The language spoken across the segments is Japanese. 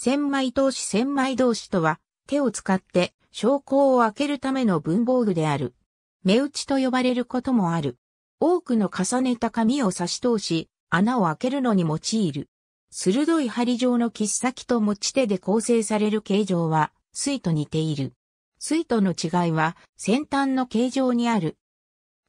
千枚通し千枚通しとは、手を使って証拠を開けるための文房具である。目打ちと呼ばれることもある。多くの重ねた紙を差し通し、穴を開けるのに用いる。鋭い針状の切っ先と持ち手で構成される形状は、水と似ている。水との違いは、先端の形状にある。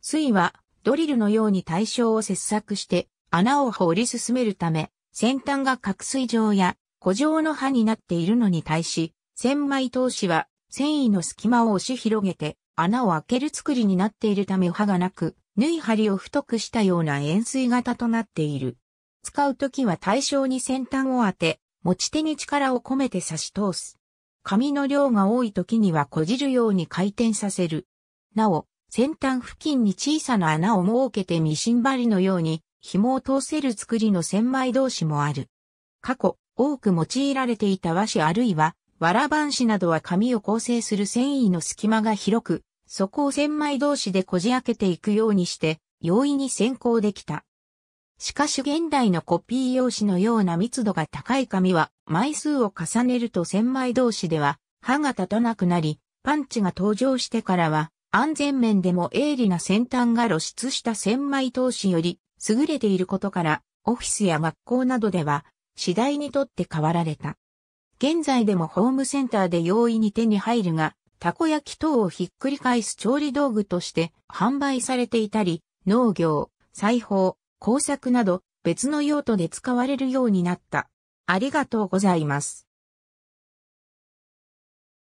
水は、ドリルのように対象を切削して、穴を掘り進めるため、先端が角水状や古城の刃になっているのに対し、千枚通しは繊維の隙間を押し広げて穴を開ける作りになっているため刃がなく、縫い針を太くしたような円錐型となっている。使うときは対象に先端を当て、持ち手に力を込めて差し通す。紙の量が多いときにはこじるように回転させる。なお、先端付近に小さな穴を設けてミシン針のように紐を通せる作りの千枚同士もある。過去、多く用いられていた和紙あるいは、わらばん紙などは紙を構成する繊維の隙間が広く、そこを千枚同士でこじ開けていくようにして、容易に先行できた。しかし現代のコピー用紙のような密度が高い紙は、枚数を重ねると千枚同士では、歯が立たなくなり、パンチが登場してからは、安全面でも鋭利な先端が露出した千枚投資より優れていることから、オフィスや学校などでは次第にとって変わられた。現在でもホームセンターで容易に手に入るが、たこ焼き等をひっくり返す調理道具として販売されていたり、農業、裁縫、工作など別の用途で使われるようになった。ありがとうございます。